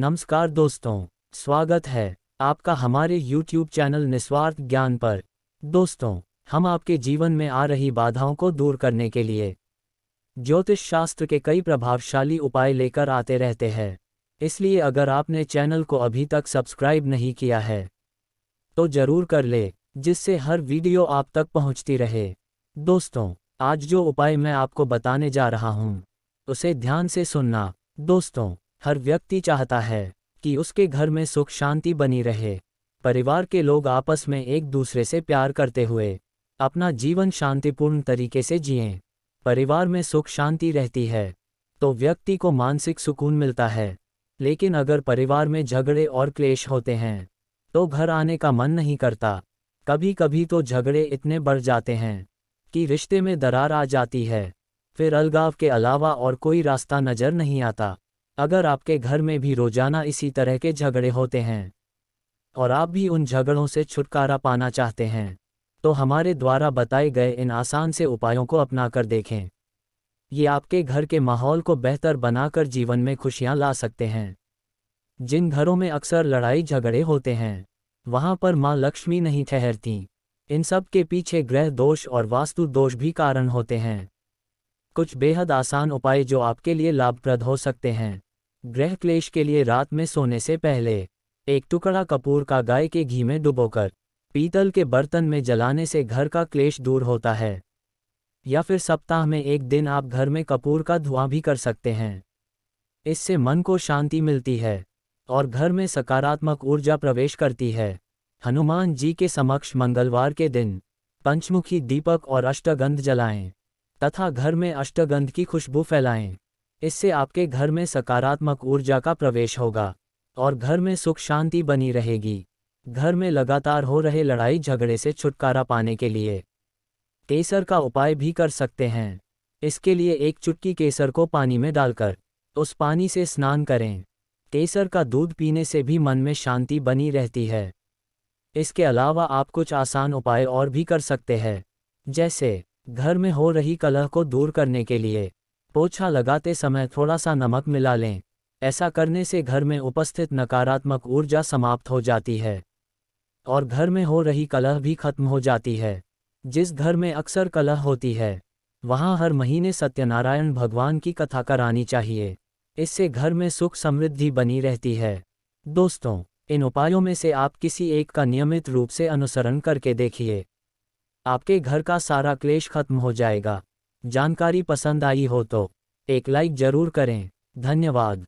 नमस्कार दोस्तों स्वागत है आपका हमारे YouTube चैनल निस्वार्थ ज्ञान पर दोस्तों हम आपके जीवन में आ रही बाधाओं को दूर करने के लिए ज्योतिष शास्त्र के कई प्रभावशाली उपाय लेकर आते रहते हैं इसलिए अगर आपने चैनल को अभी तक सब्सक्राइब नहीं किया है तो जरूर कर ले जिससे हर वीडियो आप तक पहुंचती रहे दोस्तों आज जो उपाय मैं आपको बताने जा रहा हूं उसे ध्यान से सुनना दोस्तों हर व्यक्ति चाहता है कि उसके घर में सुख शांति बनी रहे परिवार के लोग आपस में एक दूसरे से प्यार करते हुए अपना जीवन शांतिपूर्ण तरीके से जिएं परिवार में सुख शांति रहती है तो व्यक्ति को मानसिक सुकून मिलता है लेकिन अगर परिवार में झगड़े और क्लेश होते हैं तो घर आने का मन नहीं करता कभी कभी तो झगड़े इतने बढ़ जाते हैं कि रिश्ते में दरार आ जाती है फिर अलगाव के अलावा और कोई रास्ता नज़र नहीं आता अगर आपके घर में भी रोजाना इसी तरह के झगड़े होते हैं और आप भी उन झगड़ों से छुटकारा पाना चाहते हैं तो हमारे द्वारा बताए गए इन आसान से उपायों को अपना कर देखें ये आपके घर के माहौल को बेहतर बनाकर जीवन में खुशियां ला सकते हैं जिन घरों में अक्सर लड़ाई झगड़े होते हैं वहां पर माँ लक्ष्मी नहीं ठहरती इन सब के पीछे ग्रह दोष और वास्तु दोष भी कारण होते हैं कुछ बेहद आसान उपाय जो आपके लिए लाभप्रद हो सकते हैं ग्रह क्लेश के लिए रात में सोने से पहले एक टुकड़ा कपूर का गाय के घी में डुबोकर पीतल के बर्तन में जलाने से घर का क्लेश दूर होता है या फिर सप्ताह में एक दिन आप घर में कपूर का धुआं भी कर सकते हैं इससे मन को शांति मिलती है और घर में सकारात्मक ऊर्जा प्रवेश करती है हनुमान जी के समक्ष मंगलवार के दिन पंचमुखी दीपक और अष्टगंध जलाएं तथा घर में अष्टगंध की खुशबू फैलाएं इससे आपके घर में सकारात्मक ऊर्जा का प्रवेश होगा और घर में सुख शांति बनी रहेगी घर में लगातार हो रहे लड़ाई झगड़े से छुटकारा पाने के लिए केसर का उपाय भी कर सकते हैं इसके लिए एक चुटकी केसर को पानी में डालकर उस पानी से स्नान करें केसर का दूध पीने से भी मन में शांति बनी रहती है इसके अलावा आप कुछ आसान उपाय और भी कर सकते हैं जैसे घर में हो रही कलह को दूर करने के लिए पोछा लगाते समय थोड़ा सा नमक मिला लें ऐसा करने से घर में उपस्थित नकारात्मक ऊर्जा समाप्त हो जाती है और घर में हो रही कलह भी खत्म हो जाती है जिस घर में अक्सर कलह होती है वहाँ हर महीने सत्यनारायण भगवान की कथा करानी चाहिए इससे घर में सुख समृद्धि बनी रहती है दोस्तों इन उपायों में से आप किसी एक का नियमित रूप से अनुसरण करके देखिए आपके घर का सारा क्लेश खत्म हो जाएगा जानकारी पसंद आई हो तो एक लाइक जरूर करें धन्यवाद